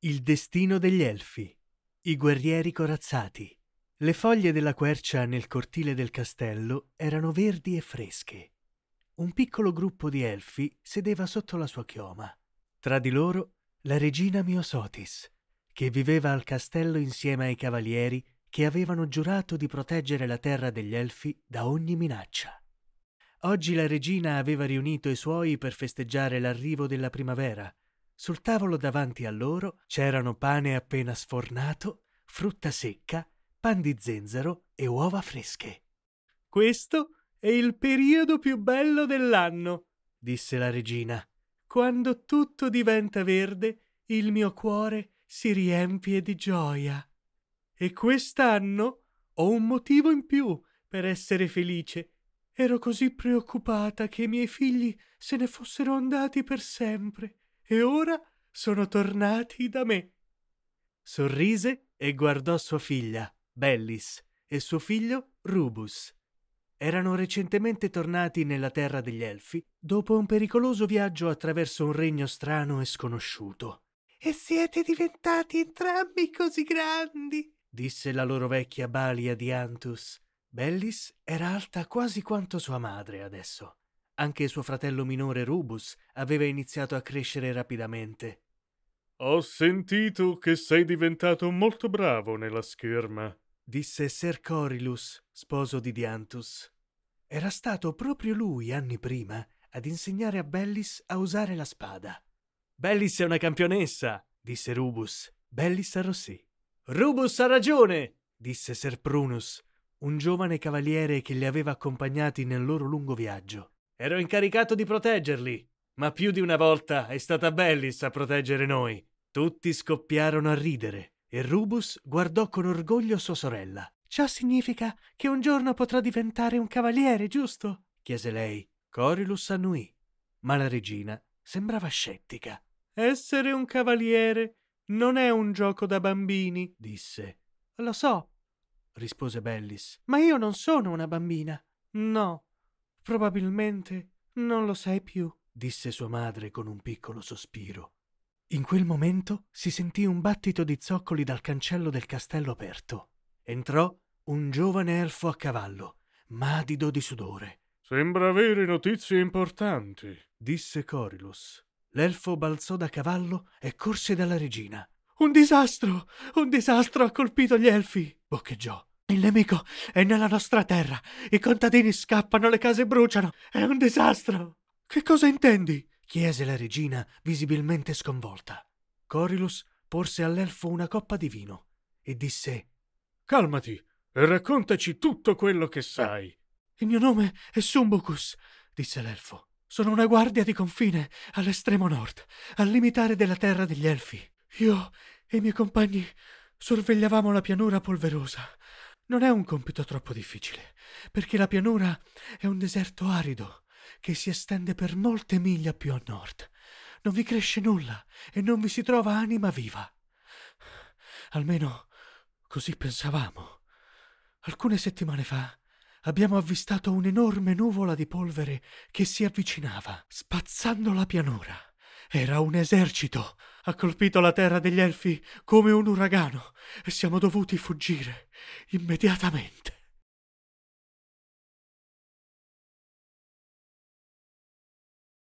Il destino degli elfi. I guerrieri corazzati. Le foglie della quercia nel cortile del castello erano verdi e fresche. Un piccolo gruppo di elfi sedeva sotto la sua chioma. Tra di loro la regina Miosotis, che viveva al castello insieme ai cavalieri che avevano giurato di proteggere la terra degli elfi da ogni minaccia. Oggi la regina aveva riunito i suoi per festeggiare l'arrivo della primavera sul tavolo davanti a loro c'erano pane appena sfornato, frutta secca, pan di zenzero e uova fresche. Questo è il periodo più bello dell'anno, disse la regina. Quando tutto diventa verde, il mio cuore si riempie di gioia. E quest'anno ho un motivo in più per essere felice. Ero così preoccupata che i miei figli se ne fossero andati per sempre e ora sono tornati da me. Sorrise e guardò sua figlia, Bellis, e suo figlio, Rubus. Erano recentemente tornati nella terra degli Elfi dopo un pericoloso viaggio attraverso un regno strano e sconosciuto. E siete diventati entrambi così grandi, disse la loro vecchia balia di Antus. Bellis era alta quasi quanto sua madre adesso. Anche suo fratello minore Rubus aveva iniziato a crescere rapidamente. Ho sentito che sei diventato molto bravo nella scherma, disse Ser Corilus, sposo di Diantus. Era stato proprio lui, anni prima, ad insegnare a Bellis a usare la spada. Bellis è una campionessa, disse Rubus. Bellis arrossì. Rubus ha ragione, disse Ser Prunus, un giovane cavaliere che li aveva accompagnati nel loro lungo viaggio. Ero incaricato di proteggerli, ma più di una volta è stata Bellis a proteggere noi. Tutti scoppiarono a ridere e Rubus guardò con orgoglio sua sorella. Ciò significa che un giorno potrò diventare un cavaliere, giusto? chiese lei. Corilus annuì, ma la regina sembrava scettica. Essere un cavaliere non è un gioco da bambini, disse. Lo so, rispose Bellis, ma io non sono una bambina. No, Probabilmente non lo sai più, disse sua madre con un piccolo sospiro. In quel momento si sentì un battito di zoccoli dal cancello del castello aperto. Entrò un giovane elfo a cavallo, madido di sudore. Sembra avere notizie importanti, disse Corilus. L'elfo balzò da cavallo e corse dalla regina. Un disastro! Un disastro ha colpito gli elfi! boccheggiò. Il nemico è nella nostra terra. I contadini scappano, le case bruciano. È un disastro. Che cosa intendi? chiese la regina, visibilmente sconvolta. Corilus porse all'elfo una coppa di vino e disse: Calmati e raccontaci tutto quello che sai. Il mio nome è Sumbucus, disse l'elfo. Sono una guardia di confine all'estremo nord, al limitare della terra degli elfi. Io e i miei compagni sorvegliavamo la pianura polverosa non è un compito troppo difficile, perché la pianura è un deserto arido che si estende per molte miglia più a nord. Non vi cresce nulla e non vi si trova anima viva. Almeno così pensavamo. Alcune settimane fa abbiamo avvistato un'enorme nuvola di polvere che si avvicinava, spazzando la pianura. Era un esercito. Ha colpito la terra degli elfi come un uragano e siamo dovuti fuggire immediatamente.